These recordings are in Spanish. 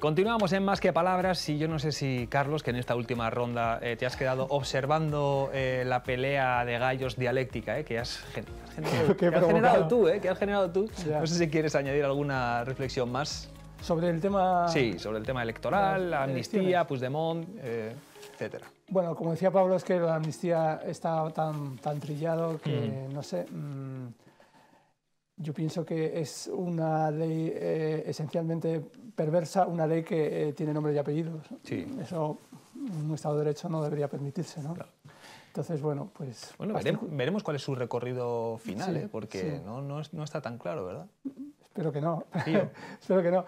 Continuamos en Más que Palabras y yo no sé si, Carlos, que en esta última ronda eh, te has quedado observando eh, la pelea de gallos dialéctica eh, que has, generado, tú. que has generado tú. No sé si quieres añadir alguna reflexión más. Sobre el tema... Sí, sobre el tema electoral, la amnistía, Puigdemont, etcétera. Bueno, como decía Pablo, es que la amnistía está tan, tan trillado que, mm. no sé... Mm, yo pienso que es una ley eh, esencialmente perversa, una ley que eh, tiene nombre y apellidos. Eso en un Estado de Derecho no debería permitirse, ¿no? Entonces, bueno, pues... Bueno, veremos, cuál es su recorrido final, ¿eh? porque no, está tan claro, ¿verdad? Espero que no. Espero que no.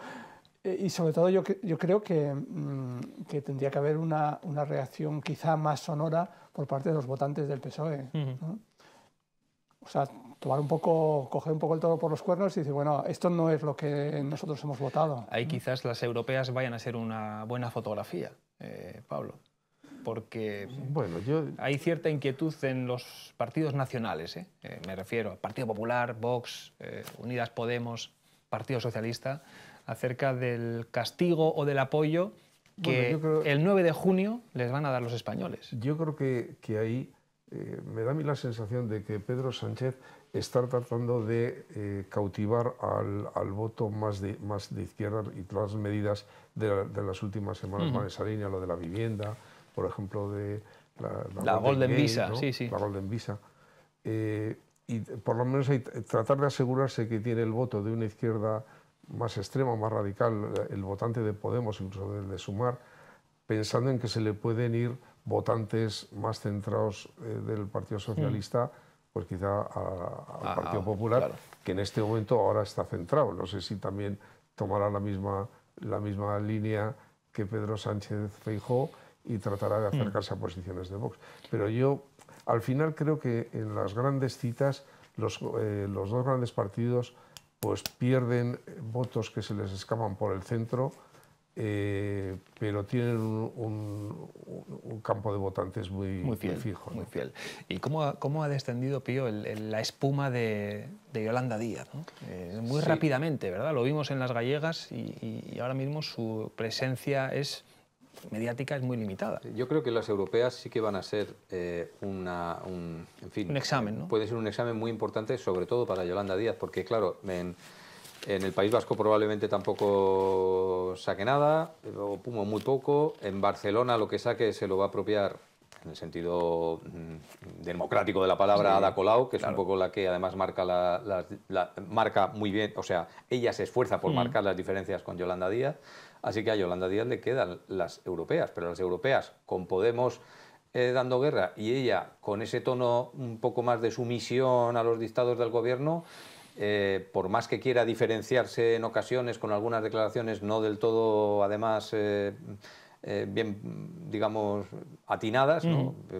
Y sobre todo yo, yo creo mm, que, tendría que haber una, reacción quizá más sonora por parte de los votantes del PSOE. O sea, tomar un poco, coger un poco el toro por los cuernos y decir, bueno, esto no es lo que nosotros hemos votado. Ahí mm. quizás las europeas vayan a ser una buena fotografía, eh, Pablo, porque bueno, yo... hay cierta inquietud en los partidos nacionales, eh, eh me refiero al Partido Popular, Vox, eh, Unidas Podemos, Partido Socialista, acerca del castigo o del apoyo que el 9 de junio les van a dar los españoles. Yo creo que, que ahí me da a mí la sensación de que Pedro Sánchez estar tratando de eh, cautivar al, voto más de, más de izquierda y todas las medidas de, las últimas semanas van esa línea, lo de la vivienda, por ejemplo, de la, la, Golden, Visa. Sí, sí. La Golden Visa. Eh, y por lo menos hay, tratar de asegurarse que tiene el voto de una izquierda más extrema, más radical, eh, el votante de Podemos, incluso del de Sumar, pensando en que se le pueden ir votantes más centrados del Partido Socialista pues quizá al ah, Partido ah, Popular, que en este momento ahora está centrado. No sé si también tomará la misma, la misma línea que Pedro Sánchez Feijó y tratará de acercarse a mm. posiciones de Vox. Pero yo, al final, creo que en las grandes citas los, eh, dos grandes partidos pues pierden votos que se les escapan por el centro eh, pero tienen un, campo de votantes muy, muy fiel, fijo. Muy fiel. ¿Y cómo, cómo ha descendido, Pío, la espuma de, de Yolanda Díaz? Eh, muy rápidamente, ¿verdad? Lo vimos en las gallegas y, ahora mismo su presencia es mediática es muy limitada. Eh, yo creo que las europeas sí que van a ser un, un examen, ¿no? Puede ser un examen muy importante, sobre todo para Yolanda Díaz, porque claro, en en el País Vasco probablemente tampoco saque nada, o Pumo muy poco. En Barcelona lo que saque se lo va a apropiar en el sentido mm, democrático de la palabra, Ada Colau, que es un poco la que además marca, la, marca muy bien, o sea, ella se esfuerza por mm. marcar las diferencias con Yolanda Díaz, así que a Yolanda Díaz le quedan las europeas, pero las europeas con Podemos eh, dando guerra y ella con ese tono un poco más de sumisión a los dictados del gobierno, eh, por más que quiera diferenciarse en ocasiones con algunas declaraciones no del todo, además, eh, eh, bien, digamos, atinadas.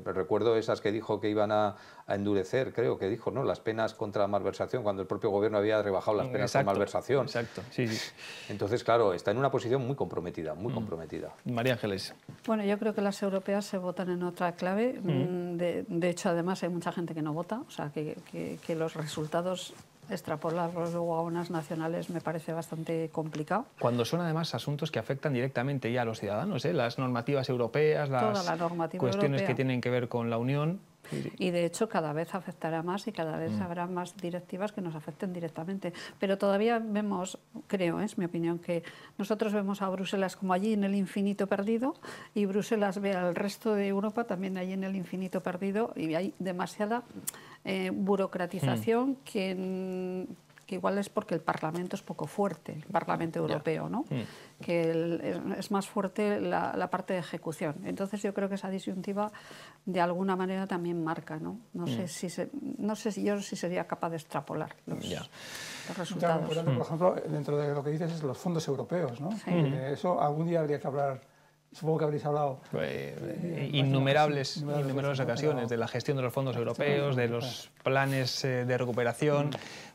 Recuerdo esas que dijo que iban a, endurecer, creo que dijo, ¿no? Las penas contra la malversación, cuando el propio gobierno había rebajado las penas contra malversación. Exacto, sí, Entonces, claro, está en una posición muy comprometida, muy mm. comprometida. María Ángeles. Bueno, yo creo que las europeas se votan en otra clave. Mm. Mm, de, hecho, además, hay mucha gente que no vota, o sea, que los resultados extrapolarlos luego a unas nacionales me parece bastante complicado. Cuando son además asuntos que afectan directamente ya a los ciudadanos, ¿eh? las normativas europeas, las cuestiones que tienen que ver con la Unión. Y de hecho cada vez afectará más y cada vez mm. habrá más directivas que nos afecten directamente. Pero todavía vemos, creo, es mi opinión, que nosotros vemos a Bruselas como allí en el infinito perdido y Bruselas ve al resto de Europa también allí en el infinito perdido y hay demasiada eh, burocratización hmm. que, igual es porque el Parlamento es poco fuerte, el Parlamento Europeo, ¿no? Hmm. que es más fuerte la, parte de ejecución. Entonces yo creo que esa disyuntiva de alguna manera también marca. No, no, sé, hmm. si no sé yo si sería capaz de extrapolar los, resultados. por, ejemplo, dentro de lo que dices es los fondos europeos. ¿no? Eso algún día habría que hablar supongo que habréis hablado. Pues, eh, eh, innumerables, ocasiones de la gestión de los fondos europeos, de los planes eh, de recuperación,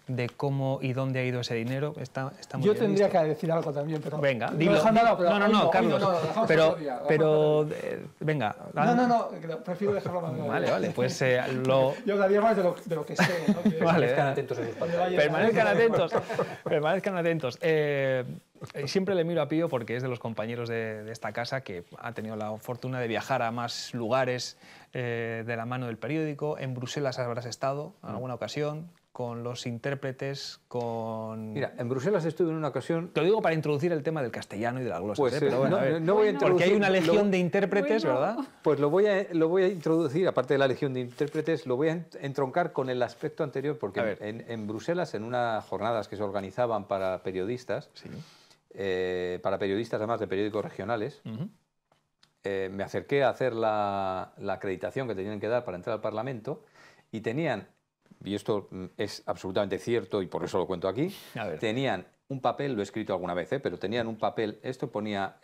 mm. de cómo y dónde ha ido ese dinero. Está, está muy Yo tendría que decir algo también, pero. Venga, dilo. No, no, no, Carlos. pero, pero venga. No, no, no, prefiero dejarlo más. Vale, vale, pues lo. Yo daría más de lo, de lo que sé. Que... vale, atentos Permanezcan atentos. Permanezcan atentos. Eh, siempre le miro a Pío porque es de los compañeros de, esta casa que ha tenido la fortuna de viajar a más lugares eh, de la mano del periódico. En Bruselas habrás estado en alguna ocasión con los intérpretes, con... Mira, en Bruselas estuve en una ocasión... Te lo digo para introducir el tema del castellano y de la glosa. Pues, ¿eh? Pero voy a Porque hay una legión de intérpretes, ¿verdad? Pues lo voy, a, lo voy a introducir, aparte de la legión de intérpretes, lo voy a entroncar con el aspecto anterior, porque en, en, Bruselas, en unas jornadas que se organizaban para periodistas, eh, para periodistas, además de periódicos regionales. Eh, me acerqué a hacer la, acreditación que tenían que dar para entrar al Parlamento y tenían, y esto mm, es absolutamente cierto y por eso lo cuento aquí, tenían un papel, lo he escrito alguna vez, eh, pero tenían un papel, esto ponía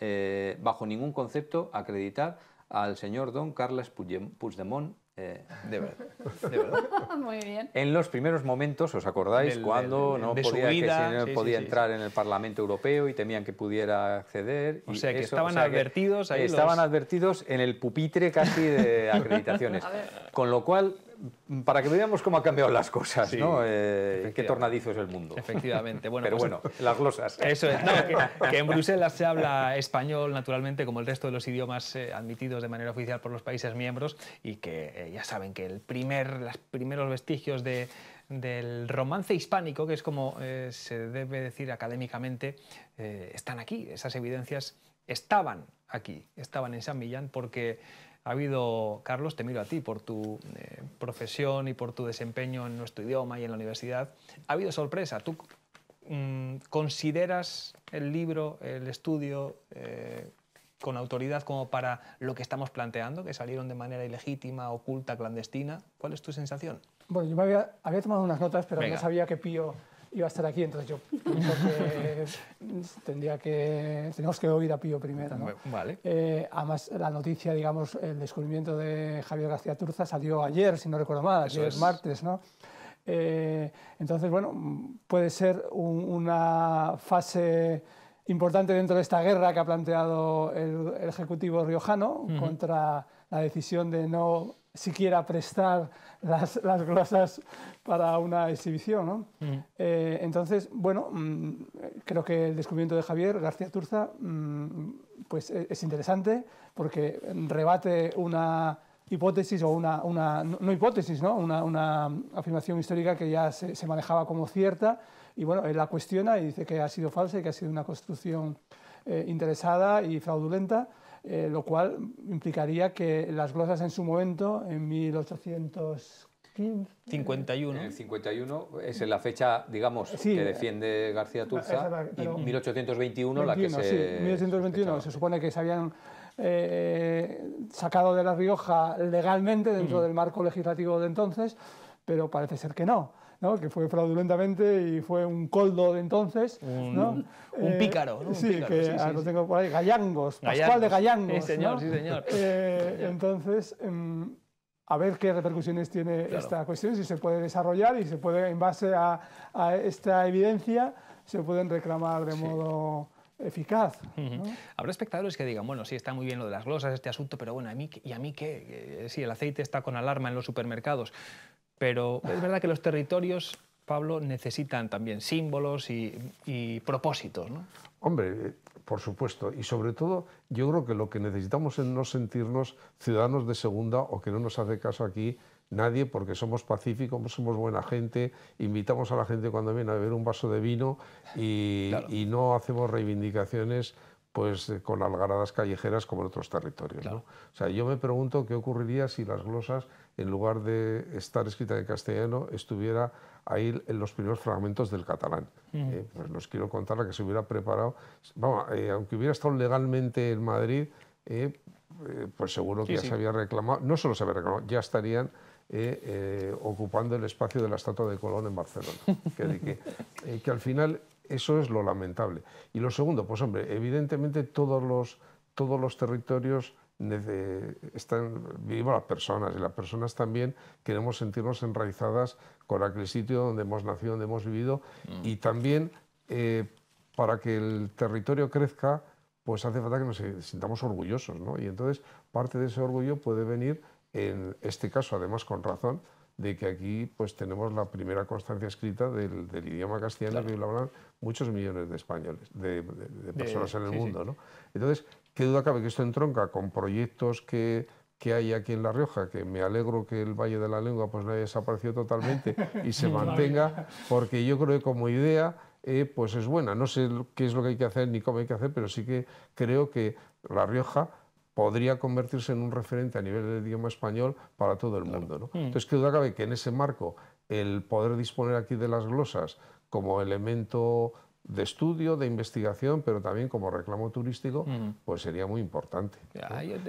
bajo ningún concepto acreditar al señor don Carles Puigdemont eh, de verdad, Muy bien. En los primeros momentos, ¿os acordáis? cuando no podía, entrar en el Parlamento Europeo y temían que pudiera acceder. O sea, que estaban advertidos ahí. Estaban advertidos en el pupitre casi de acreditaciones. Con lo cual, para que veamos cómo han cambiado las cosas, ¿no? Eh, qué tornadizo es el mundo. Efectivamente. Bueno, Pero pues bueno, las glosas. Eso es. que, en Bruselas se habla español, naturalmente, como el resto de los idiomas eh, admitidos de manera oficial por los países miembros, y que eh, ya saben que el primer, los primeros vestigios del romance hispánico, que es como se debe decir académicamente, están aquí. Esas evidencias estaban aquí, estaban en San Millán, porque ha habido, Carlos, te miro a ti por tu eh, profesión y por tu desempeño en nuestro idioma y en la universidad, ha habido sorpresa. ¿Tú mm, consideras el libro, el estudio, eh, con autoridad como para lo que estamos planteando, que salieron de manera ilegítima, oculta, clandestina? ¿Cuál es tu sensación? Bueno, yo me había, tomado unas notas, pero no sabía que Pío iba a estar aquí, entonces yo que tendría que, tenemos que oír a Pío primero. ¿no? Eh, además, la noticia, digamos, el descubrimiento de Javier García Turza salió ayer, si no recuerdo mal, ayer es martes, ¿no? Eh, entonces, bueno, puede ser una fase importante dentro de esta guerra que ha planteado el, Ejecutivo riojano contra la decisión de no siquiera prestar las, las glosas para una exhibición. Mm. Eh, entonces, bueno, mm, creo que el descubrimiento de Javier García Turza mm, pues e, es interesante porque rebate una hipótesis o una, no hipótesis, Una, afirmación histórica que ya se, manejaba como cierta y bueno, la cuestiona y dice que ha sido falsa y que ha sido una construcción eh, interesada y fraudulenta eh, lo cual implicaría que las glosas en su momento, en 1851. 51. es la fecha, digamos, que defiende García Turza 1821 la que se... 1821 se, supone que se habían eh, sacado de La Rioja legalmente dentro del marco legislativo de entonces, pero parece ser que no que fue fraudulentamente y fue un coldo de entonces. Un, pícaro. sí, que lo tengo por ahí. Gallangos, Gallangos. Pascual de Gallangos. Sí, señor, sí, señor. Eh, entonces, em, a ver qué repercusiones tiene esta cuestión, si se puede desarrollar y se puede, en base a, esta evidencia, se pueden reclamar de modo eficaz. Habrá espectadores que digan, bueno, sí, está muy bien lo de las glosas, este asunto, pero bueno, ¿a mí, ¿y a mí qué? Eh, si el aceite está con alarma en los supermercados. Pero es verdad que los territorios, Pablo, necesitan también símbolos y, propósitos. ¿no? Hombre, eh, por supuesto. Y sobre todo, yo creo que lo que necesitamos es no sentirnos ciudadanos de segunda o que no nos hace caso aquí nadie porque somos pacíficos, somos buena gente, invitamos a la gente cuando viene a beber un vaso de vino y no hacemos reivindicaciones pues eh, con algaradas callejeras como en otros territorios. O sea, yo me pregunto qué ocurriría si las glosas, en lugar de estar escritas en castellano, estuviera ahí en los primeros fragmentos del catalán. Mm. ¿eh? pues nos quiero contar la que se hubiera preparado. Eh, aunque hubiera estado legalmente en Madrid, pues seguro que ya se había reclamado, no solo se había reclamado, ya estarían ocupando el espacio de la estatua de Colón en Barcelona. que al final eso es lo lamentable. Y lo segundo, pues hombre, evidentemente todos los, territorios están, vivimos las personas y las personas también queremos sentirnos enraizadas con aquel sitio donde hemos nacido, donde hemos vivido y mm. también eh, para que el territorio crezca pues hace falta que nos sintamos orgullosos, ¿no? Y entonces parte de ese orgullo puede venir, en este caso además con razón, de que aquí pues tenemos la primera constancia escrita del, idioma castellano que lo hablan muchos millones de españoles, de, personas en el mundo. Entonces, qué duda cabe que esto entronca con proyectos que, hay aquí en La Rioja, que me alegro que el Valle de la Lengua pues no haya desaparecido totalmente y se mantenga, porque yo creo que como idea eh, pues es buena. No sé qué es lo que hay que hacer ni cómo hay que hacer, pero sí que creo que La Rioja podría convertirse en un referente a nivel del idioma español para todo el mundo. Mm. Entonces, qué duda cabe que en ese marco el poder disponer aquí de las glosas como elemento de estudio, de investigación, pero también como reclamo turístico, mm. pues sería muy importante.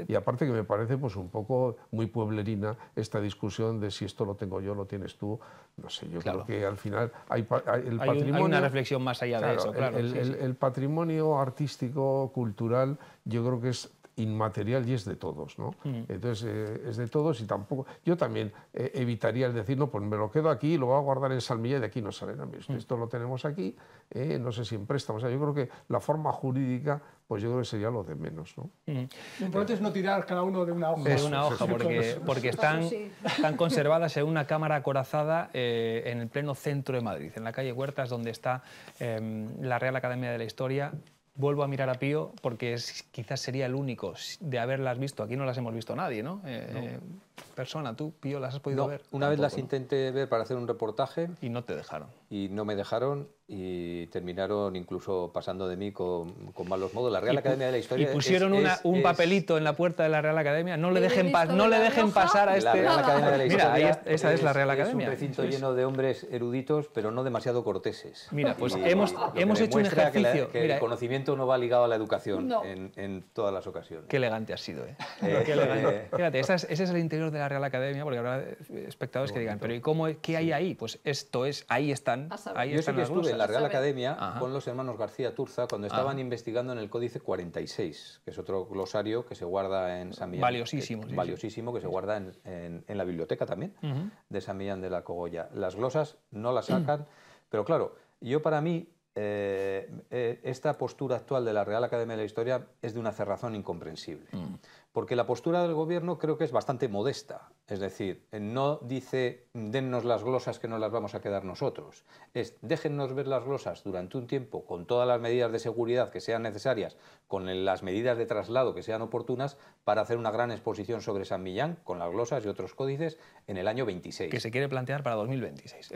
Y aparte que me parece pues un poco muy pueblerina esta discusión de si esto lo tengo yo, lo tienes tú, no sé, yo creo que al final hay, el patrimonio... hay una reflexión más allá de eso, el, patrimonio artístico, cultural, yo creo que es inmaterial y es de todos, mm. Entonces eh, es de todos y tampoco. Yo también eh, evitaría el decir, no, pues me lo quedo aquí, lo voy a guardar en salmilla y de aquí no sale nada. Esto mm. lo tenemos aquí, eh, no sé si en préstamo. yo creo que la forma jurídica, pues yo creo que sería lo de menos, mm. Lo importante es no tirar cada uno de una hoja. de una hoja, porque, están, están, conservadas en una cámara acorazada en el pleno centro de Madrid, en la calle Huertas, donde está em, la Real Academia de la Historia vuelvo a mirar a Pío porque quizás sería el único de haberlas visto. Aquí no las hemos visto nadie, ¿no? Eh, eh, persona, tú, Pío, las has podido no, ver. Una vez las intenté ver para hacer un reportaje. Y no te dejaron y no me dejaron y terminaron incluso pasando de mí con, malos modos. La Real Academia de la Historia. Y pusieron un papelito en la puerta de la Real Academia. No le dejen, no le dejen pasar a este. La Academia de la Historia. esa es la Real Academia. Es un recinto lleno de hombres eruditos, pero no demasiado corteses. Mira, pues hemos, hemos hecho un ejercicio. Que el eh. conocimiento no va ligado a la educación en, todas las ocasiones. Qué elegante ha sido, ¿eh? eh qué elegante. Eh, Fíjate, ese es el interior de la Real Academia, porque habrá espectadores que digan, pero ¿y cómo, qué hay ahí? Pues esto es, ahí está yo sé que estuve en la Real Academia con los hermanos García Turza cuando estaban investigando en el Códice 46, que es otro glosario que se guarda en San Millán. Valiosísimo. Eh, valiosísimo, que se guarda en, en, la biblioteca también de San Millán de la Cogolla. Las glosas no las sacan, pero claro, yo para mí eh, eh, esta postura actual de la Real Academia de la Historia es de una cerrazón incomprensible. Mm. Porque la postura del gobierno creo que es bastante modesta. Es decir, eh, no dice mm, dennos las glosas que no las vamos a quedar nosotros. Es déjennos ver las glosas durante un tiempo con todas las medidas de seguridad que sean necesarias, con las medidas de traslado que sean oportunas, para hacer una gran exposición sobre San Millán con las glosas y otros códices en el año 26. Que se quiere plantear para 2026.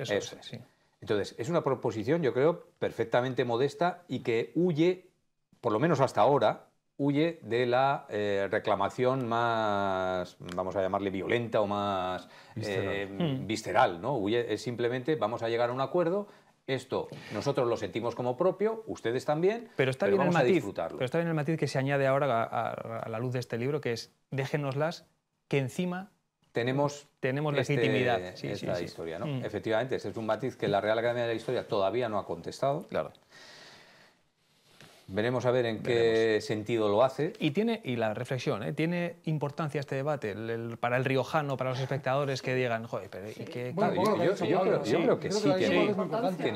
Entonces, es una proposición, yo creo, perfectamente modesta y que huye, por lo menos hasta ahora, huye de la eh, reclamación más, vamos a llamarle violenta o más visceral, eh, hmm. Huye, es simplemente vamos a llegar a un acuerdo, esto nosotros lo sentimos como propio, ustedes también, pero, está bien vamos el matiz, Pero está bien el matiz que se añade ahora a, la luz de este libro, que es déjenoslas que encima tenemos, tenemos este, legitimidad. Sí, esta historia, hmm. Efectivamente, ese es un matiz que la Real Academia de la Historia todavía no ha contestado. Claro. Veremos a ver en qué sentido lo hace. Y tiene y la reflexión, ¿eh? ¿tiene importancia este debate para el riojano, para los espectadores que digan, joder, qué yo, creo, que sí, tiene,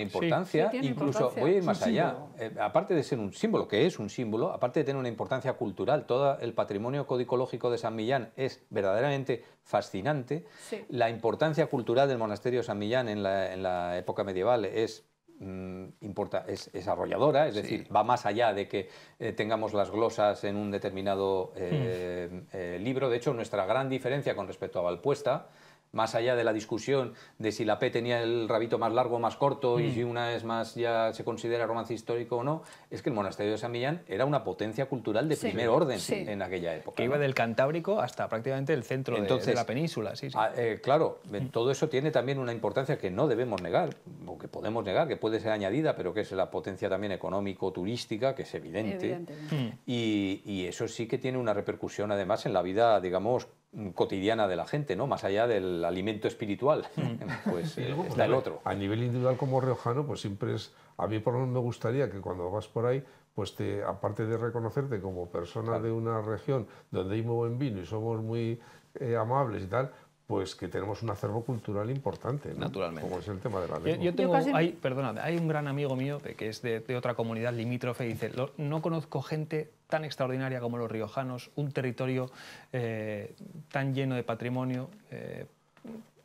importancia. Incluso voy a ir más allá. Eh, aparte de ser un símbolo, que es un símbolo, aparte de tener una importancia cultural, todo el patrimonio codicológico de San Millán es verdaderamente fascinante. La importancia cultural del monasterio de San Millán en la, en la época medieval es Mm, importa, es, desarrolladora arrolladora, es decir, va más allá de que eh, tengamos las glosas en un determinado hmm. eh, eh, libro. De hecho, nuestra gran diferencia con respecto a Valpuesta más allá de la discusión de si la P tenía el rabito más largo o más corto y mm. si una es más ya se considera romance histórico o no, es que el monasterio de San Millán era una potencia cultural de primer orden en aquella época. Que iba del Cantábrico hasta prácticamente el centro de, la península. Ah, eh, claro, eh, mm. todo eso tiene también una importancia que no debemos negar, o que podemos negar, que puede ser añadida, pero que es la potencia también económico-turística, que es evidente. Mm. y eso sí que tiene una repercusión además en la vida, digamos, cotidiana de la gente, ¿no? Más allá del alimento espiritual, mm. pues eh, está el otro. A nivel individual como riojano, pues siempre es, a mí por lo menos me gustaría que cuando vas por ahí, pues te, aparte de reconocerte como persona de una región donde hay muy buen vino y somos muy eh, amables y tal, pues que tenemos un acervo cultural importante, ¿no? Naturalmente. Como es el tema de la lengua. Yo, tengo, hay, perdóname, hay un gran amigo mío que es de otra comunidad limítrofe y dice, no conozco gente tan extraordinaria como los riojanos, un territorio eh, tan lleno de patrimonio, eh,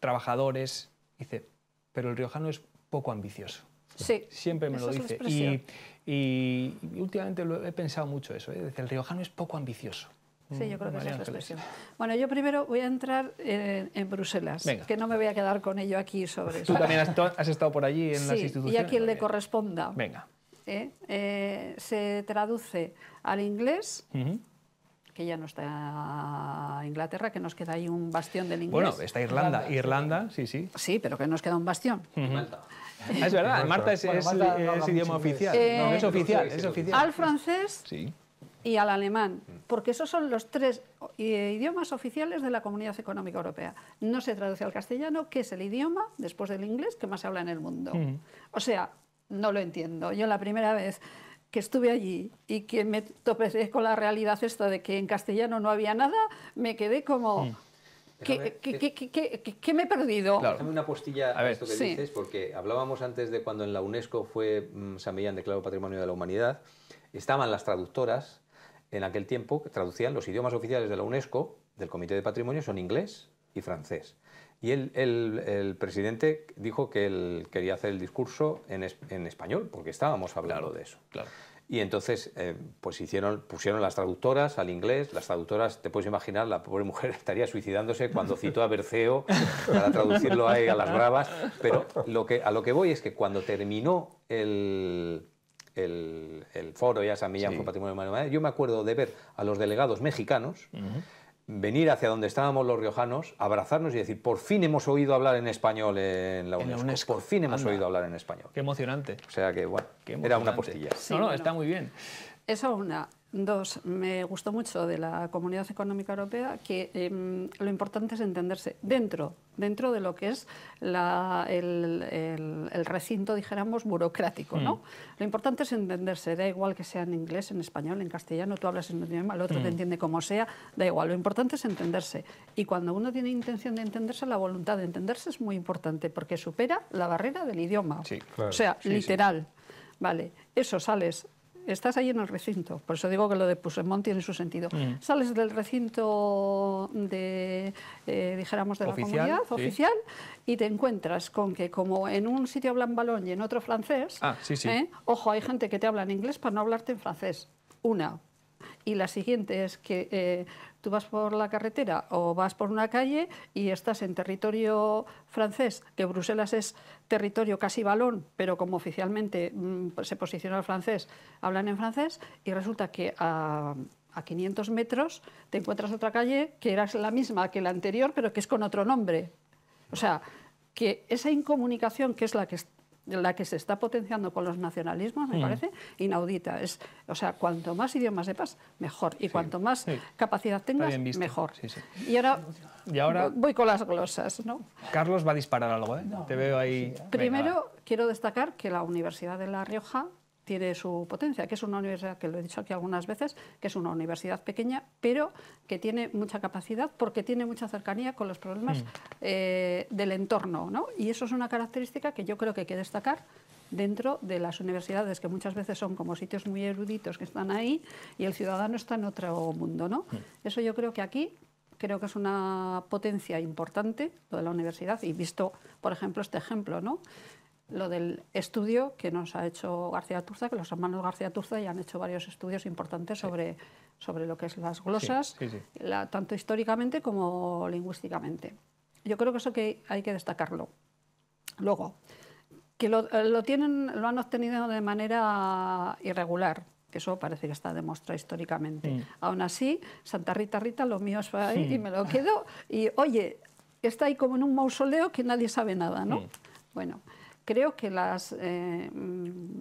trabajadores. Dice, pero el riojano es poco ambicioso. Sí. Siempre me lo dice. Y, últimamente he pensado mucho eso. ¿eh? El riojano es poco ambicioso. Sí, yo creo que es la expresión. Bueno, yo primero voy a entrar eh, en, Bruselas, que no me voy a quedar con ello aquí sobre eso. Tú también has, estado por allí en las instituciones. Y a quien le corresponda. Venga. ¿eh? Eh, se traduce al inglés. que ya no está Inglaterra, que nos queda ahí un bastión del inglés. Bueno, está Irlanda, Irlanda, sí, sí. Sí, pero que nos queda un bastión. Ah, es verdad, Marta es, idioma oficial. no, es oficial, es oficial. Al francés y al alemán, mm. porque esos son los tres eh, idiomas oficiales de la Comunidad Económica Europea. No se traduce al castellano, que es el idioma, después del inglés, que más se habla en el mundo. O sea, no lo entiendo. Yo la primera vez que estuve allí y que me topé con la realidad esta de que en castellano no había nada, me quedé como... Hmm. qué, me he perdido? Dame una postilla a, esto que dices, porque hablábamos antes de cuando en la UNESCO fue mm, San Millán declarado Patrimonio de la Humanidad, estaban las traductoras en aquel tiempo que traducían los idiomas oficiales de la UNESCO, del Comité de Patrimonio, son inglés y francés. Y el, el, presidente dijo que él quería hacer el discurso en, en español, porque estábamos hablando de eso. Claro. Y entonces, eh, pues hicieron, pusieron las traductoras al inglés. Las traductoras, te puedes imaginar, la pobre mujer estaría suicidándose cuando citó a Berceo para traducirlo a las bravas. Pero lo que, a lo que voy es que cuando terminó el, el, foro, ya San Millán sí. fue patrimonio de Manuel yo me acuerdo de ver a los delegados mexicanos venir hacia donde estábamos los riojanos, abrazarnos y decir, por fin hemos oído hablar en español en la UNESCO. Por fin hemos oído hablar en español. Qué emocionante. O sea que, bueno, era una postilla. no, no, está muy bien. Eso es una. Dos, me gustó mucho de la Comunidad Económica Europea que em, lo importante es entenderse dentro, dentro de lo que es la, el, recinto, dijéramos, burocrático. ¿no? Mm. Lo importante es entenderse, da igual que sea en inglés, en español, en castellano, tú hablas en un idioma, el otro te mm. entiende como sea, da igual, lo importante es entenderse. Y cuando uno tiene intención de entenderse, la voluntad de entenderse es muy importante porque supera la barrera del idioma. Sí, claro. O sea, literal. Vale, eso sales estás ahí en el recinto, por eso digo que lo de Pusemont tiene su sentido. Mm. Sales del recinto de, eh, dijéramos, de la comunidad oficial y te encuentras con que como en un sitio hablan balón y en otro francés, ah, ¿eh? ojo, hay gente que te habla en inglés para no hablarte en francés. Una, y la siguiente es que eh, Tú vas por la carretera o vas por una calle y estás en territorio francés, que Bruselas es territorio casi balón, pero como oficialmente mm, se posiciona el francés, hablan en francés, y resulta que a, a 500 metros te encuentras otra calle que era la misma que la anterior, pero que es con otro nombre. O sea, que esa incomunicación, que es la que la que se está potenciando con los nacionalismos, me mm. parece inaudita. Es, o sea, cuanto más idiomas sepas, mejor. Y cuanto más capacidad tengas, mejor. y, ahora, voy con las glosas. ¿no? Carlos va a disparar algo, ¿eh? Te veo ahí. Primero, quiero destacar que la Universidad de La Rioja tiene su potencia, que es una universidad, que lo he dicho aquí algunas veces, que es una universidad pequeña, pero que tiene mucha capacidad porque tiene mucha cercanía con los problemas hmm. eh, del entorno. ¿no? Y eso es una característica que yo creo que hay que destacar dentro de las universidades, que muchas veces son como sitios muy eruditos que están ahí y el ciudadano está en otro mundo. ¿no? Hmm. Eso yo creo que aquí creo que es una potencia importante, lo de la universidad, y visto, por ejemplo, este ejemplo, ¿no? lo del estudio que nos ha hecho García Turza, que los hermanos García Turza ya han hecho varios estudios importantes sobre, sobre lo que es las glosas, tanto históricamente como lingüísticamente. Yo creo que eso que hay que destacarlo. Luego, que lo, eh, lo, tienen, lo han obtenido de manera irregular, que eso parece que está demostrado históricamente. Mm. Aún así, Santa Rita Rita, lo mío es ahí y me lo quedo. Y oye, está ahí como en un mausoleo que nadie sabe nada, ¿no? Mm. Bueno creo que las... Eh, mm,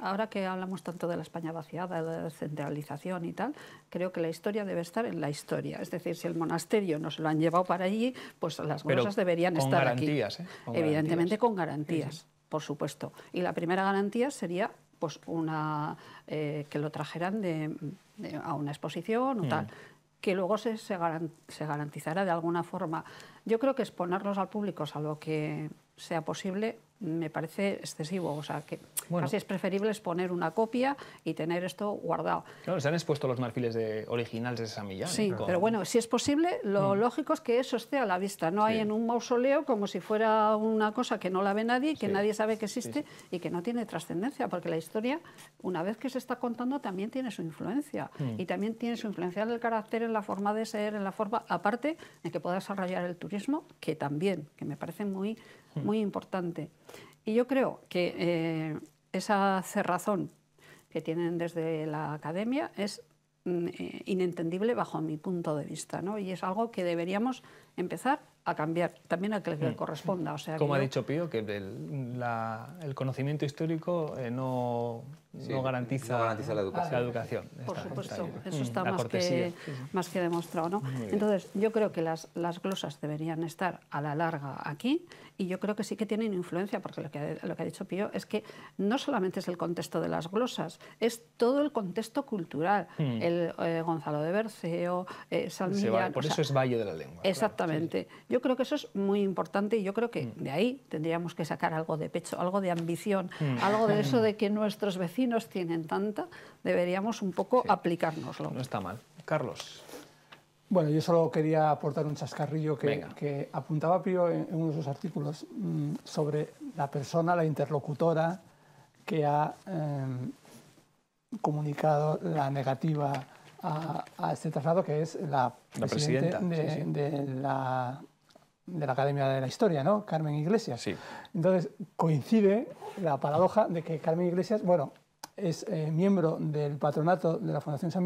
ahora que hablamos tanto de la España vaciada, de la descentralización y tal, creo que la historia debe estar en la historia. Es decir, si el monasterio no se lo han llevado para allí, pues las cosas deberían estar garantías, aquí. ¿eh? Evidentemente con garantías, por supuesto. Y la primera garantía sería pues una eh, que lo trajeran a una exposición o mm. tal, que luego se, se, garantizara de alguna forma yo creo que exponerlos al público, salvo que sea posible, me parece excesivo. O sea, que casi es preferible exponer una copia y tener esto guardado. Claro, se han expuesto los marfiles de, originales de milla? Sí, pero bueno, si es posible, lo mm. lógico es que eso esté a la vista. No hay en un mausoleo como si fuera una cosa que no la ve nadie, que nadie sabe que existe y que no tiene trascendencia, porque la historia, una vez que se está contando, también tiene su influencia. Mm. Y también tiene su influencia en el carácter, en la forma de ser, en la forma, aparte de que pueda desarrollar el turismo que también, que me parece muy, hmm. muy importante. Y yo creo que eh, esa cerrazón que tienen desde la academia es mm, eh, inentendible bajo mi punto de vista, Y es algo que deberíamos empezar a cambiar, también a que le hmm. corresponda. O sea, Como ha dicho Pío, que el, conocimiento histórico eh, no no, garantiza la educación. Por supuesto, eso mm, está más que, demostrado. ¿no? Entonces, yo creo que las, las, glosas deberían estar a la larga aquí y yo creo que sí que tienen influencia, porque lo que, lo que ha dicho Pío es que no solamente es el contexto de las glosas, es todo el contexto cultural. Mm. El eh, Gonzalo de Berceo, eh, Millán... por eso es Valle de la Lengua. Exactamente. Yo creo que eso es muy importante y yo creo que mm. de ahí tendríamos que sacar algo de pecho, algo de ambición, algo de eso de que nuestros vecinos nos tienen tanta, deberíamos un poco aplicárnoslo. No está mal. Carlos. Bueno, yo solo quería aportar un chascarrillo que, apuntaba Pío en, uno de sus artículos mm, sobre la persona, la interlocutora que ha em, comunicado la negativa a, este traslado, que es la, presidenta, de, la Academia de la Historia, ¿no? Carmen Iglesias. Entonces, coincide la paradoja de que Carmen Iglesias, bueno, es eh, miembro del patronato de la Fundación San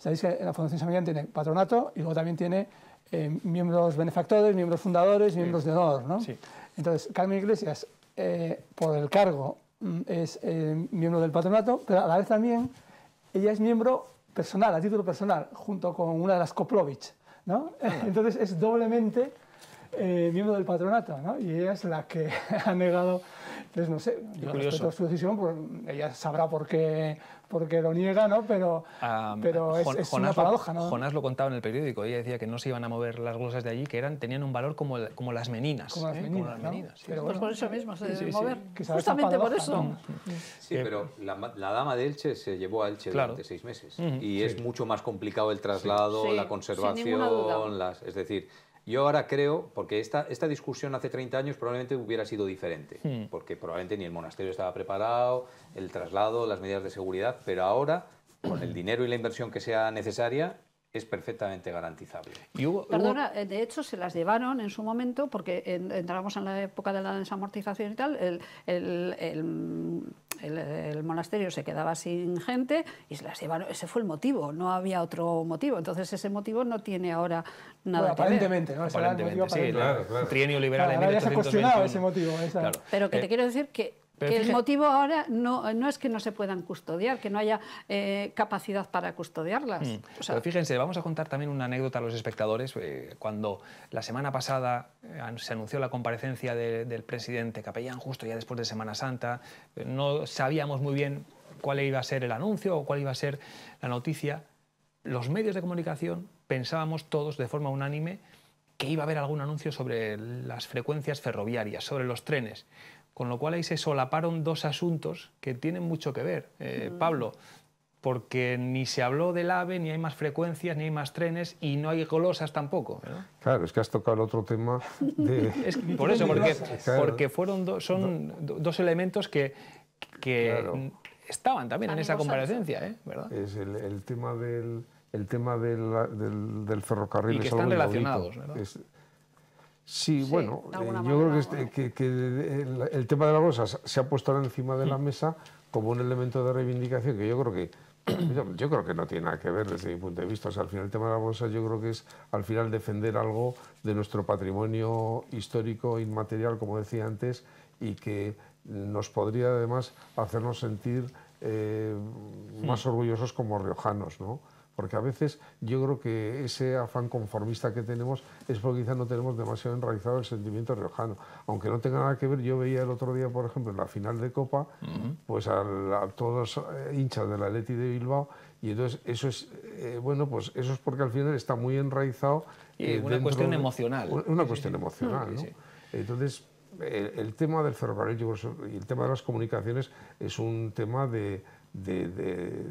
Sabéis que la Fundación San tiene patronato y luego también tiene eh, miembros benefactores, miembros fundadores, miembros de honor. ¿no? Entonces, Carmen Iglesias, eh, por el cargo, mm, es miembro del patronato, pero a la vez también ella es miembro personal, a título personal, junto con una de las Koplovich. ¿no? Ah. Entonces, es doblemente miembro del patronato ¿no? y ella es la que ha negado entonces, no sé, yo respeto su decisión, pues, ella sabrá por qué, por qué lo niega, ¿no? Pero, ah, pero es, una paradoja, ¿no? Lo, Jonás lo contaba en el periódico, ella decía que no se iban a mover las glosas de allí, que eran, tenían un valor como, como las meninas. Como las ¿eh? meninas, pero Pues por eso mismo se sí, deben mover, justamente por eso. Mm. Sí, eh, pero la, dama de Elche se llevó a Elche durante seis meses y es mucho más complicado el traslado, la conservación, las, es decir yo ahora creo, porque esta, esta discusión hace 30 años probablemente hubiera sido diferente, hmm. porque probablemente ni el monasterio estaba preparado, el traslado, las medidas de seguridad, pero ahora, con el dinero y la inversión que sea necesaria, es perfectamente garantizable. Perdona, eh, de hecho se las llevaron en su momento porque entrábamos en la época de la desamortización y tal, el, monasterio se quedaba sin gente y se las llevaron, ese fue el motivo, no había otro motivo, entonces ese motivo no tiene ahora nada que aparentemente, ver. ¿no? Aparentemente, aparentemente, sí, claro, claro. liberal claro, se ha cuestionado ese motivo. Pero que eh, te quiero decir que que el motivo ahora no, es que no se puedan custodiar, que no haya eh, capacidad para custodiarlas. Mm. Pero fíjense, vamos a contar también una anécdota a los espectadores. Eh, cuando la semana pasada eh, se anunció la comparecencia del presidente Capellán, justo ya después de Semana Santa, no sabíamos muy bien cuál iba a ser el anuncio o cuál iba a ser la noticia. Los medios de comunicación pensábamos todos de forma unánime que iba a haber algún anuncio sobre las frecuencias ferroviarias, sobre los trenes con lo cual ahí se solaparon dos asuntos que tienen mucho que ver. Eh, mm. Pablo, porque ni se habló del AVE, ni hay más frecuencias, ni hay más trenes y no hay golosas tampoco. Claro, es que has tocado el otro tema. es que por eso, porque, fueron son dos elementos que, estaban también en esa comparecencia. ¿eh? Es el, tema del, tema del, ferrocarril. Y están relacionados. Sí, bueno, eh, yo creo que, este, el, tema de la bolsa se ha puesto encima de la mesa como un elemento de reivindicación que yo creo que yo, creo que no tiene nada que ver desde mi punto de vista. O sea, al final el tema de la bolsa yo creo que es al final defender algo de nuestro patrimonio histórico inmaterial, como decía antes, y que nos podría además hacernos sentir eh, más orgullosos como riojanos, ¿no? porque a veces yo creo que ese afán conformista que tenemos es porque quizás no tenemos demasiado enraizado el sentimiento riojano. Aunque no tenga nada que ver, yo veía el otro día, por ejemplo, en la final de Copa, pues a, todos los eh, hinchas de la Leti de Bilbao, y entonces eso es, eh, bueno, pues eso es porque al final está muy enraizado. y eh, una cuestión emocional. Una, cuestión emocional, ¿no? entonces, el, tema del ferrocarril y el tema de las comunicaciones es un tema de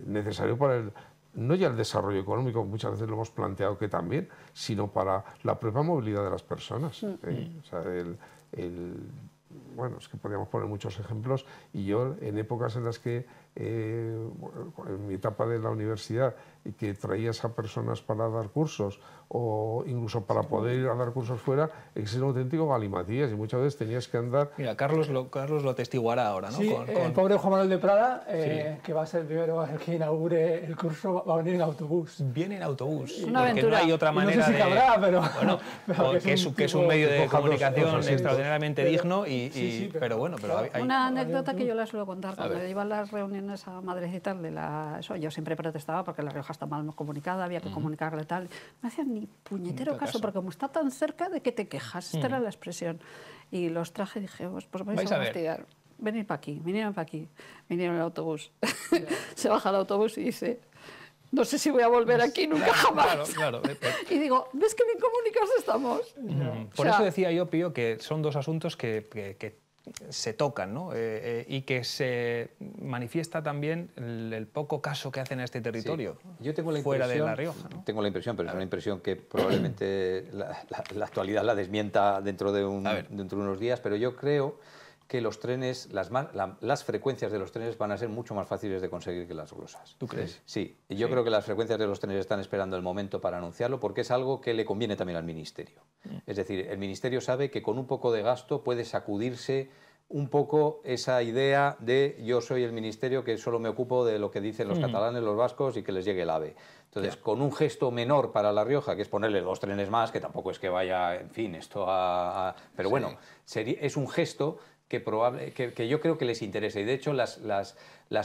necesario para el no ya el desarrollo económico, muchas veces lo hemos planteado que también, sino para la propia movilidad de las personas. Mm, ¿eh? mm. bueno, es que podríamos poner muchos ejemplos y yo en épocas en las que, eh, en mi etapa de la universidad, y que traías a personas para dar cursos o incluso para poder ir a dar cursos fuera, existe un auténtico galimatías y muchas veces tenías que andar... Mira, Carlos lo, Carlos lo atestiguará ahora, ¿no? Sí, con, eh, el pobre Juan Manuel de Prada, eh, que va a ser el primero el que inaugure el curso, va a venir en autobús. Viene en autobús. Una aventura. No hay otra manera no sé si cabrá, pero... Bueno, que, es un, medio de comunicación extraordinariamente digno y... pero, bueno, pero hay, Una anécdota que yo la suelo contar. Cuando iba a las reuniones a Madrid y tal, de la... Eso, yo siempre protestaba porque la está mal comunicada, había que comunicarle tal. No hacían ni puñetero caso, porque como está tan cerca de que te quejas, esta era mm. la expresión. Y los traje y dije, pues, pues vamos vais, a, investigar. venir para aquí, vinieron para aquí, vinieron en el autobús. Se baja el autobús y dice, no sé si voy a volver aquí nunca jamás. y digo, ¿ves que bien comunicados estamos? Mm, por eso decía yo, Pío, que son dos asuntos que, que se tocan eh, eh, y que se manifiesta también el, poco caso que hacen a este territorio. Yo tengo la fuera de La Rioja. ¿no? Tengo la impresión, pero es una impresión que probablemente la, actualidad la desmienta dentro de, dentro de unos días, pero yo creo que los trenes, las, frecuencias de los trenes van a ser mucho más fáciles de conseguir que las grosas. ¿Tú crees? Sí, yo creo que las frecuencias de los trenes están esperando el momento para anunciarlo porque es algo que le conviene también al Ministerio. Es decir, el Ministerio sabe que con un poco de gasto puede sacudirse un poco esa idea de yo soy el ministerio que solo me ocupo de lo que dicen los catalanes, los vascos y que les llegue el ave. Entonces, con un gesto menor para La Rioja, que es ponerle dos trenes más, que tampoco es que vaya, en fin, esto a... pero bueno, es un gesto que, probable, que, yo creo que les interesa. Y de hecho, las,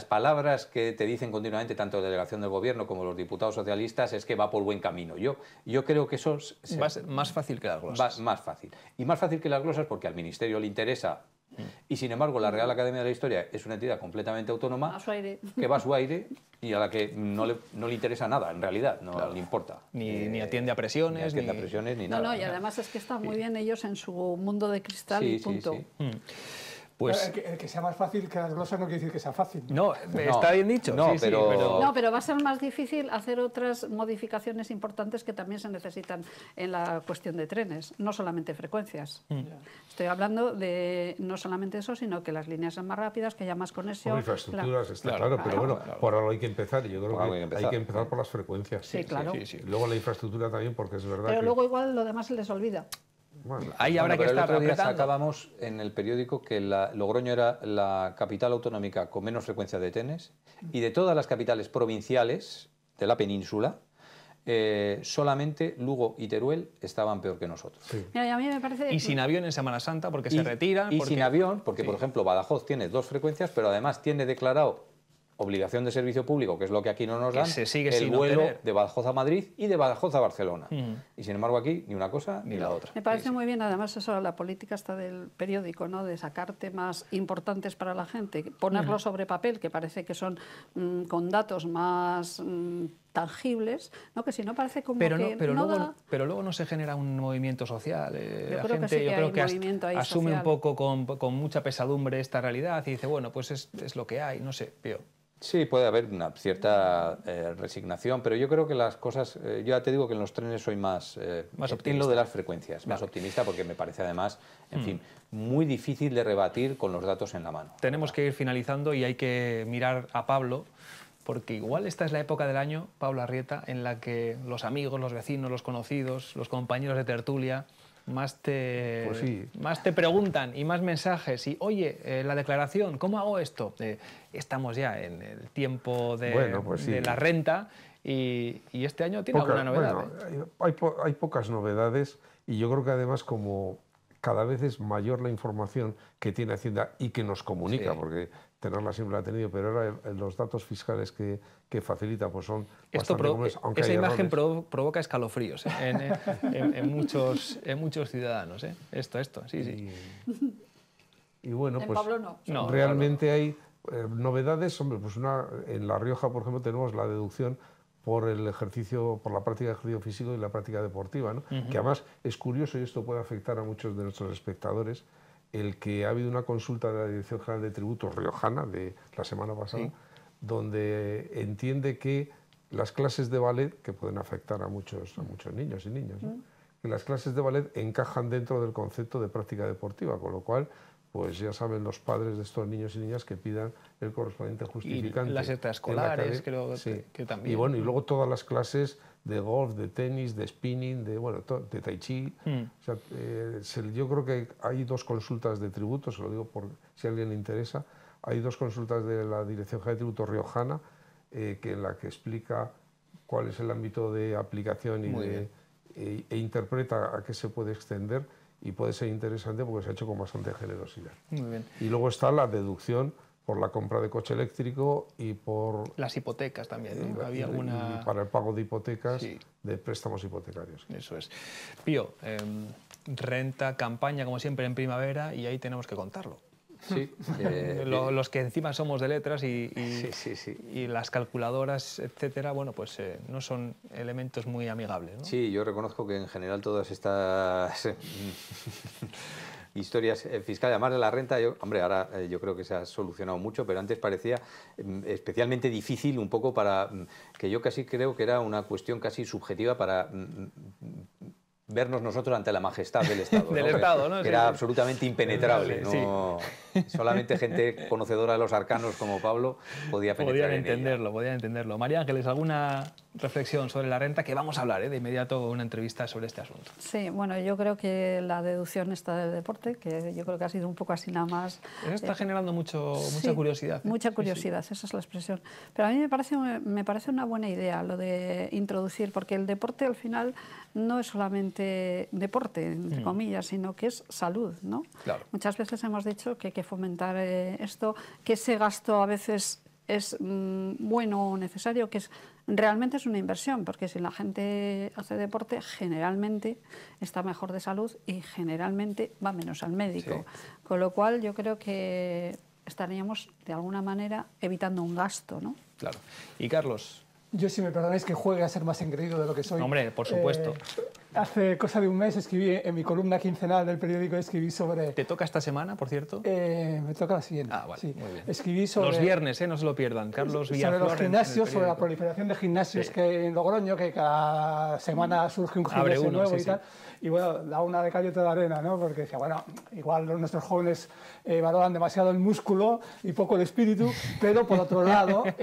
palabras que te dicen continuamente tanto la delegación del gobierno como los diputados socialistas es que va por buen camino. Yo, yo creo que eso... va más fácil que las glosas. más fácil. Y más fácil que las glosas porque al Ministerio le interesa y sin embargo, la Real Academia de la Historia es una entidad completamente autónoma que va a su aire y a la que no le, no le interesa nada, en realidad, no le importa. Ni, eh, ni, atiende a presiones. Ni a presiones, ni nada. No, y además es que están muy bien ellos en su mundo de cristal y punto. Mm. Pues el que, sea más fácil que las glosas no quiere decir que sea fácil. No, está bien dicho. No, pero... va a ser más difícil hacer otras modificaciones importantes que también se necesitan en la cuestión de trenes, no solamente frecuencias. Mm. Estoy hablando de no solamente eso, sino que las líneas sean más rápidas, que haya más conexión. infraestructuras, está claro, pero bueno, por ahora hay que empezar. Yo creo que, hay que empezar por las frecuencias. Sí, claro. Luego la infraestructura también, porque es verdad. Pero luego igual lo demás se les olvida. Bueno, Ahí habrá que estar Sacábamos en el periódico que la, Logroño era la capital autonómica con menos frecuencia de trenes y de todas las capitales provinciales de la península, eh, solamente Lugo y Teruel estaban peor que nosotros. Y sin avión en Semana Santa porque se retiran. Y sin avión, porque por ejemplo Badajoz tiene dos frecuencias, pero además tiene declarado obligación de servicio público, que es lo que aquí no nos dan, el vuelo de Badajoz a Madrid y de Badajoz a Barcelona. Y sin embargo aquí ni una cosa ni, la otra. Me parece muy bien, además eso, la política está del periódico, ¿no? de sacar temas importantes para la gente, ponerlos sobre papel, que parece que son mm, con datos más... Mm, tangibles, ¿no? que si no parece como pero que pero, no luego, pero luego no se genera un movimiento social. Eh, la gente que asume un poco con, mucha pesadumbre esta realidad y dice, bueno, pues es, lo que hay, no sé, Sí, puede haber una cierta eh, resignación, pero yo creo que las cosas, eh, yo ya te digo que en los trenes soy más, más optimista. lo de las frecuencias, más optimista porque me parece además, en mm. fin, muy difícil de rebatir con los datos en la mano. Tenemos que ir finalizando y hay que mirar a Pablo porque igual esta es la época del año, Pablo Arrieta, en la que los amigos, los vecinos, los conocidos, los compañeros de tertulia, más te, pues más te preguntan y más mensajes. Y oye, eh, la declaración, ¿cómo hago esto? Eh, estamos ya en el tiempo de, pues la renta y, este año tiene alguna novedad. ¿eh? hay, pocas novedades y yo creo que además como cada vez es mayor la información que tiene Hacienda y que nos comunica, porque tenerla siempre la ha tenido, pero ahora eh, los datos fiscales que, que facilita pues son Esto Esa imagen provoca escalofríos eh, en, eh, en, en, muchos, en muchos ciudadanos. ¿eh? Esto, esto, sí, sí. Y, bueno, pues Pablo no. realmente hay novedades. Hombre, pues una, en La Rioja, por ejemplo, tenemos la deducción por el ejercicio, por la práctica de ejercicio físico y la práctica deportiva, ¿no? que además es curioso y esto puede afectar a muchos de nuestros espectadores, el que ha habido una consulta de la Dirección General de Tributos Riojana de la semana pasada, donde entiende que las clases de ballet, que pueden afectar a muchos, a muchos niños y niñas, mm. que las clases de ballet encajan dentro del concepto de práctica deportiva, con lo cual pues ya saben los padres de estos niños y niñas que pidan el correspondiente justificante. Y las extraescolares, creo que, también. Y bueno, y luego todas las clases de golf, de tenis, de spinning, de, bueno, de tai chi. Hmm. Eh, yo creo que hay dos consultas de tributo, se lo digo por si a alguien le interesa, hay dos consultas de la Dirección General de Tributo, Riojana, eh, que en la que explica cuál es el ámbito de aplicación y eh, e interpreta a qué se puede extender y puede ser interesante porque se ha hecho con bastante generosidad. Y luego está la deducción por la compra de coche eléctrico y por... Las hipotecas también, eh, Había alguna... para el pago de hipotecas, de préstamos hipotecarios. Eso es. Pío, em, renta, campaña, como siempre, en primavera, y ahí tenemos que contarlo. Eh, eh, los, que encima somos de letras y, las calculadoras, etcétera, bueno, pues eh, no son elementos muy amigables. Sí, yo reconozco que en general todas estas historias fiscales, además de la renta, hombre, ahora yo creo que se ha solucionado mucho, pero antes parecía mm, especialmente difícil un poco para, mm, que yo casi creo que era una cuestión casi subjetiva para... Mm, vernos nosotros ante la majestad del Estado. del Estado, ¿no? Era absolutamente impenetrable. Solamente gente conocedora de los arcanos como Pablo podía penetrar Podían entenderlo, Podía podían entenderlo. María Ángeles, ¿alguna reflexión sobre la renta que vamos a hablar ¿eh? de inmediato una entrevista sobre este asunto. Sí, bueno, yo creo que la deducción está del deporte, que yo creo que ha sido un poco así nada más. está eh, generando mucho, mucha curiosidad. ¿eh? Mucha curiosidad, esa es la expresión. Pero a mí me parece, me parece una buena idea lo de introducir, porque el deporte al final no es solamente deporte, entre mm. comillas, sino que es salud, ¿no? Claro. Muchas veces hemos dicho que hay que fomentar esto, que ese gasto a veces es mm, bueno o necesario, que es realmente es una inversión, porque si la gente hace deporte, generalmente está mejor de salud y generalmente va menos al médico. Con lo cual yo creo que estaríamos de alguna manera evitando un gasto, ¿no? Claro. Y Carlos, yo, si me perdonáis, que juegue a ser más engreído de lo que soy. Hombre, por supuesto. Eh, hace cosa de un mes escribí en mi columna quincenal del periódico, escribí sobre... ¿Te toca esta semana, por cierto? Eh, me toca la siguiente. Ah, vale, Escribí sobre... Los viernes, eh, no se lo pierdan. Carlos Villaflor Sobre los gimnasios, sobre la proliferación de gimnasios que en Logroño, que cada semana mm. surge un gimnasio nuevo y tal. Y bueno, da una de calle de arena, ¿no? Porque decía, bueno, igual nuestros jóvenes valoran demasiado el músculo y poco el espíritu, pero por otro lado...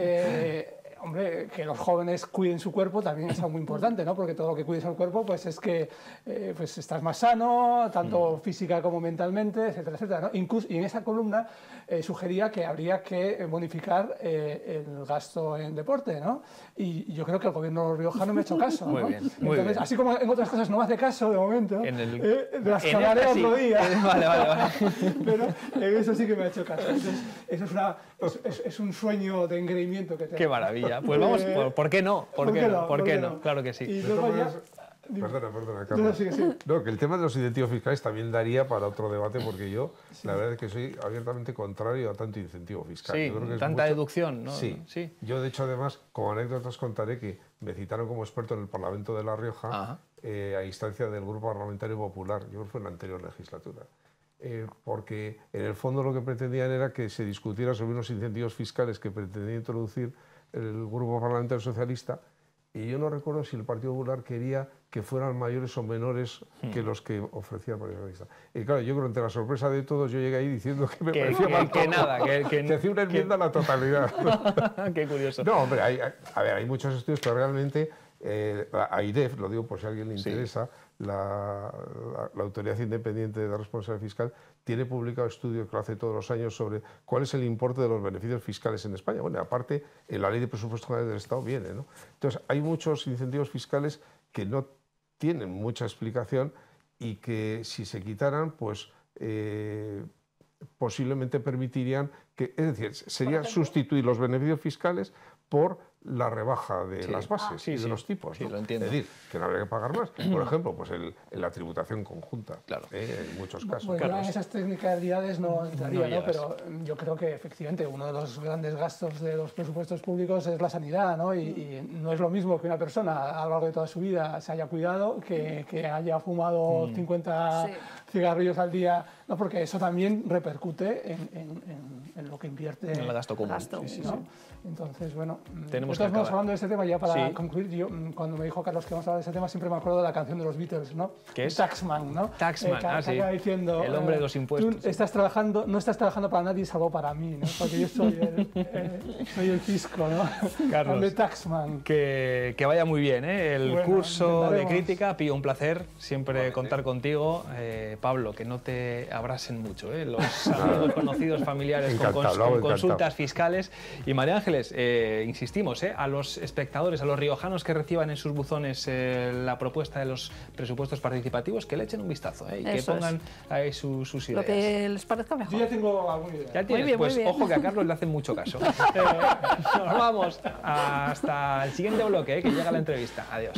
hombre, que los jóvenes cuiden su cuerpo también es muy importante, ¿no? Porque todo lo que cuides al cuerpo, pues es que eh, pues estás más sano, tanto mm. física como mentalmente, etcétera, etcétera. ¿no? Incluso, y en esa columna eh, sugería que habría que modificar eh, eh, el gasto en deporte, ¿no? Y, yo creo que el gobierno riojano me ha hecho caso. ¿no? Muy bien, muy Entonces, bien. así como en otras cosas no me hace caso de momento, en el, eh, las en hablaré otro día. Vale, vale, vale. Pero eso sí que me ha hecho caso. Entonces, eso es, una, es, es, un sueño de engreimiento que tengo. Qué maravilla. Pues vamos, eh, ¿por, qué no? ¿Por, qué, no? ¿Por, qué no? Claro que sí. Perdona, perdona, Carlos. No, sí. no, que el tema de los incentivos fiscales también daría para otro debate, porque yo, la verdad es que soy abiertamente contrario a tanto incentivo fiscal. Sí, creo que tanta deducción, ¿no? Sí. sí. Yo, de hecho, además, como anécdotas contaré que me citaron como experto en el Parlamento de La Rioja eh, a instancia del Grupo Parlamentario Popular, yo creo que fue en la anterior legislatura. Eh, porque en el fondo lo que pretendían era que se discutiera sobre unos incentivos fiscales que pretendía introducir el Grupo Parlamentario Socialista, y yo no recuerdo si el Partido Popular quería que fueran mayores o menores hmm. que los que ofrecía por esa Y claro, yo creo que entre la sorpresa de todos, yo llegué ahí diciendo que me parecía que, que nada, que, que, hacía una enmienda a la totalidad. Qué curioso. No, hombre, hay, muchos estudios, pero realmente eh, AIREF, lo digo por si a alguien le interesa, la, Autoridad Independiente de Responsabilidad Fiscal, tiene publicado estudios que lo hace todos los años sobre cuál es el importe de los beneficios fiscales en España. Bueno, aparte, en la Ley de Presupuestos Generales del Estado viene, ¿no? Entonces, hay muchos incentivos fiscales que no tienen mucha explicación y que si se quitaran, pues eh, posiblemente permitirían que, es decir, sería sustituir los beneficios fiscales por la rebaja de las bases ah, y de los tipos. ¿no? Lo entiendo. Es decir, que no habría que pagar más. Por ejemplo, pues el, la tributación conjunta, claro. ¿eh? en muchos casos. Bueno, esas técnicas no entraría, no pero yo creo que efectivamente uno de los grandes gastos de los presupuestos públicos es la sanidad, ¿no? Y, no es lo mismo que una persona a lo largo de toda su vida se haya cuidado, que, haya fumado 50 mm. cigarrillos al día, ¿no? porque eso también repercute en, lo que invierte. En el gasto común. Entonces, bueno. Mm, estamos hablando de este tema ya para concluir, mm, cuando me dijo Carlos que vamos a hablar de este tema siempre me acuerdo de la canción de los Beatles, ¿no? ¿Qué es? Taxman, ¿no? Taxman, eh, ah, el eh, hombre de los impuestos. Tú estás trabajando, no estás trabajando para nadie salvo para mí, ¿no? Porque yo soy el, eh, fisco, ¿no? Carlos, de Taxman. Que, vaya muy bien, ¿eh? El curso de crítica, Pío, un placer siempre contar contigo. Eh, Pablo, que no te abrasen mucho, ¿eh? Los conocidos, familiares con consultas fiscales. Y María Ángeles, insistimos, eh, a los espectadores, a los riojanos que reciban en sus buzones eh, la propuesta de los presupuestos participativos, que le echen un vistazo eh, y que pongan ahí sus ideas. Lo que les parezca mejor. ya tengo alguna idea. tienes, pues ojo que a Carlos le hacen mucho caso. nos vamos hasta el siguiente bloque, que llega la entrevista. Adiós.